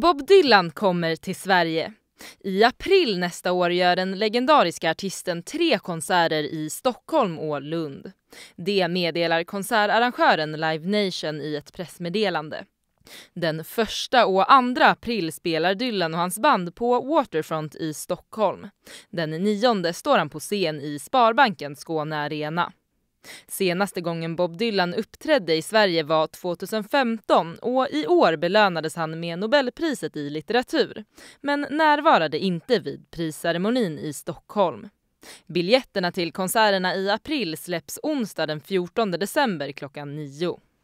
Bob Dylan kommer till Sverige. I april nästa år gör den legendariska artisten tre konserter i Stockholm och Lund. Det meddelar konsertarrangören Live Nation i ett pressmeddelande. Den första och andra april spelar Dylan och hans band på Waterfront i Stockholm. Den nionde står han på scen i Sparbanken Skåne Arena. Senaste gången Bob Dylan uppträdde i Sverige var 2015 och i år belönades han med Nobelpriset i litteratur men närvarade inte vid prisceremonin i Stockholm. Biljetterna till konserterna i april släpps onsdag den 14 december klockan 9.